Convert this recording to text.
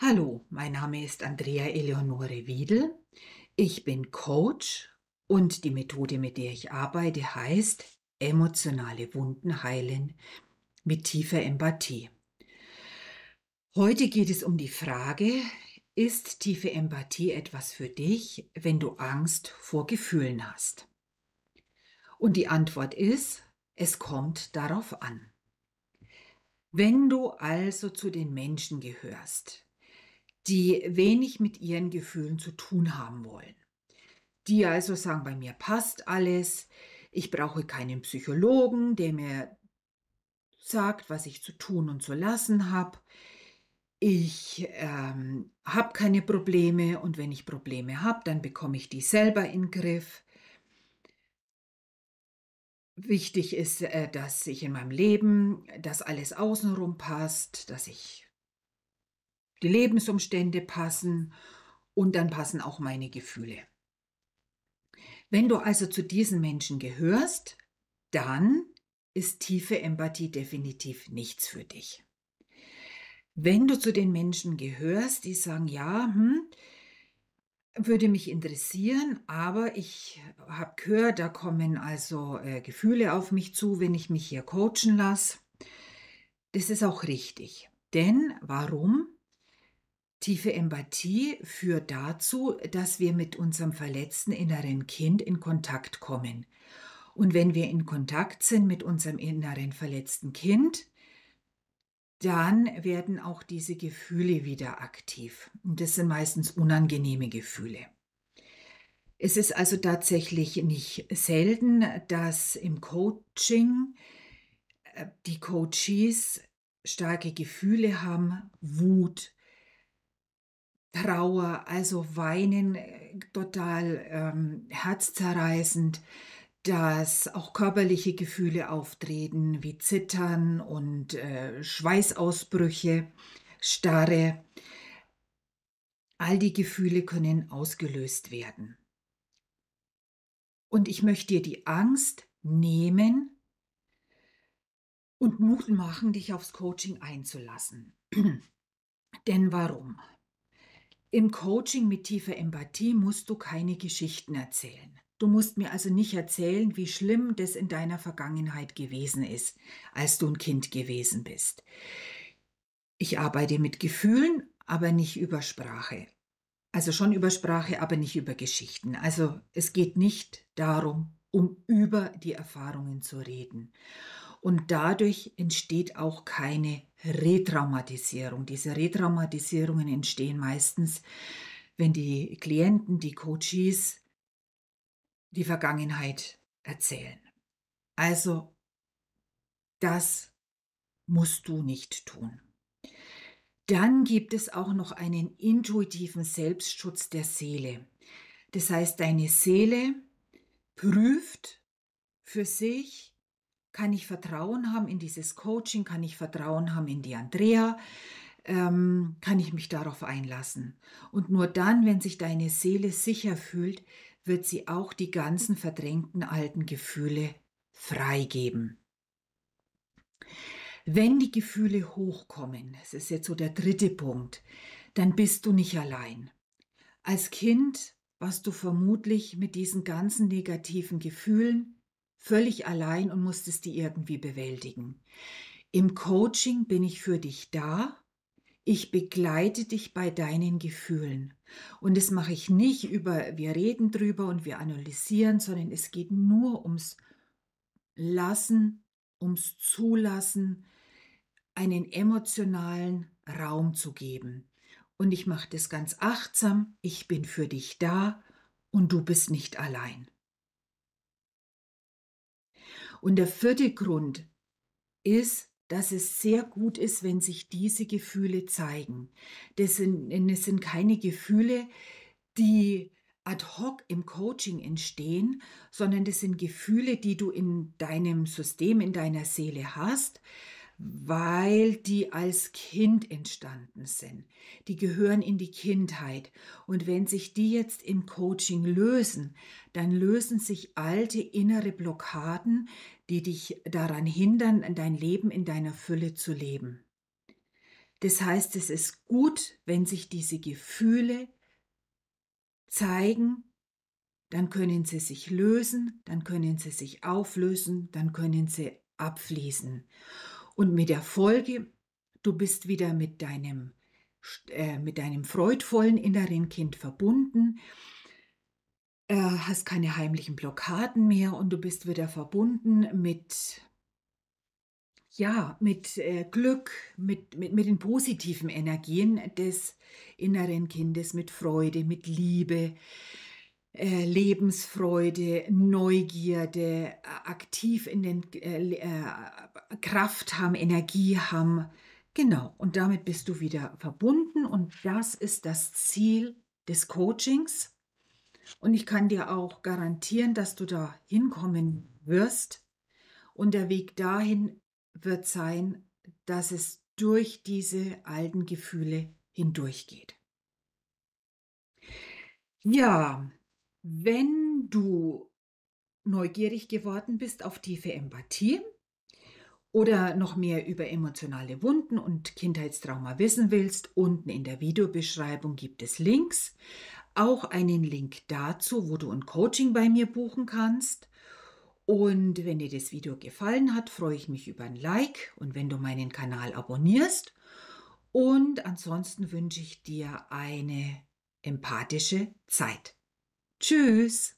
Hallo, mein Name ist Andrea Eleonore Wiedel. Ich bin Coach und die Methode, mit der ich arbeite, heißt emotionale Wunden heilen mit tiefer Empathie. Heute geht es um die Frage, ist tiefe Empathie etwas für dich, wenn du Angst vor Gefühlen hast? Und die Antwort ist, es kommt darauf an. Wenn du also zu den Menschen gehörst, die wenig mit ihren Gefühlen zu tun haben wollen. Die also sagen, bei mir passt alles, ich brauche keinen Psychologen, der mir sagt, was ich zu tun und zu lassen habe. Ich ähm, habe keine Probleme und wenn ich Probleme habe, dann bekomme ich die selber in den Griff. Wichtig ist, äh, dass ich in meinem Leben, dass alles außenrum passt, dass ich die Lebensumstände passen und dann passen auch meine Gefühle. Wenn du also zu diesen Menschen gehörst, dann ist tiefe Empathie definitiv nichts für dich. Wenn du zu den Menschen gehörst, die sagen, ja, hm, würde mich interessieren, aber ich habe gehört, da kommen also äh, Gefühle auf mich zu, wenn ich mich hier coachen lasse. Das ist auch richtig. Denn warum? Tiefe Empathie führt dazu, dass wir mit unserem verletzten inneren Kind in Kontakt kommen. Und wenn wir in Kontakt sind mit unserem inneren verletzten Kind, dann werden auch diese Gefühle wieder aktiv. Und das sind meistens unangenehme Gefühle. Es ist also tatsächlich nicht selten, dass im Coaching äh, die Coaches starke Gefühle haben, Wut, Trauer, also Weinen, äh, total ähm, herzzerreißend, dass auch körperliche Gefühle auftreten, wie Zittern und äh, Schweißausbrüche, Starre. All die Gefühle können ausgelöst werden. Und ich möchte dir die Angst nehmen und Mut machen, dich aufs Coaching einzulassen. Denn warum? Im Coaching mit tiefer Empathie musst du keine Geschichten erzählen. Du musst mir also nicht erzählen, wie schlimm das in deiner Vergangenheit gewesen ist, als du ein Kind gewesen bist. Ich arbeite mit Gefühlen, aber nicht über Sprache. Also schon über Sprache, aber nicht über Geschichten. Also es geht nicht darum, um über die Erfahrungen zu reden. Und dadurch entsteht auch keine Retraumatisierung. Diese Retraumatisierungen entstehen meistens, wenn die Klienten, die Coaches die Vergangenheit erzählen. Also, das musst du nicht tun. Dann gibt es auch noch einen intuitiven Selbstschutz der Seele. Das heißt, deine Seele prüft für sich, kann ich Vertrauen haben in dieses Coaching, kann ich Vertrauen haben in die Andrea, ähm, kann ich mich darauf einlassen. Und nur dann, wenn sich deine Seele sicher fühlt, wird sie auch die ganzen verdrängten alten Gefühle freigeben. Wenn die Gefühle hochkommen, das ist jetzt so der dritte Punkt, dann bist du nicht allein. Als Kind was du vermutlich mit diesen ganzen negativen Gefühlen völlig allein und musstest die irgendwie bewältigen. Im Coaching bin ich für dich da. Ich begleite dich bei deinen Gefühlen. Und das mache ich nicht über, wir reden drüber und wir analysieren, sondern es geht nur ums Lassen, ums Zulassen, einen emotionalen Raum zu geben und ich mache das ganz achtsam, ich bin für dich da und du bist nicht allein. Und der vierte Grund ist, dass es sehr gut ist, wenn sich diese Gefühle zeigen. Das sind, das sind keine Gefühle, die ad hoc im Coaching entstehen, sondern das sind Gefühle, die du in deinem System, in deiner Seele hast, weil die als Kind entstanden sind. Die gehören in die Kindheit. Und wenn sich die jetzt im Coaching lösen, dann lösen sich alte innere Blockaden, die dich daran hindern, dein Leben in deiner Fülle zu leben. Das heißt, es ist gut, wenn sich diese Gefühle zeigen, dann können sie sich lösen, dann können sie sich auflösen, dann können sie abfließen. Und mit der Folge, du bist wieder mit deinem, äh, mit deinem freudvollen inneren Kind verbunden, äh, hast keine heimlichen Blockaden mehr und du bist wieder verbunden mit, ja, mit äh, Glück, mit, mit, mit den positiven Energien des inneren Kindes, mit Freude, mit Liebe, äh, Lebensfreude, Neugierde, äh, aktiv in den äh, Kraft haben, Energie haben. Genau, und damit bist du wieder verbunden und das ist das Ziel des Coachings. Und ich kann dir auch garantieren, dass du da hinkommen wirst. Und der Weg dahin wird sein, dass es durch diese alten Gefühle hindurchgeht. Ja, wenn du neugierig geworden bist auf tiefe Empathie oder noch mehr über emotionale Wunden und Kindheitstrauma wissen willst, unten in der Videobeschreibung gibt es Links, auch einen Link dazu, wo du ein Coaching bei mir buchen kannst. Und wenn dir das Video gefallen hat, freue ich mich über ein Like und wenn du meinen Kanal abonnierst. Und ansonsten wünsche ich dir eine empathische Zeit. Tschüss.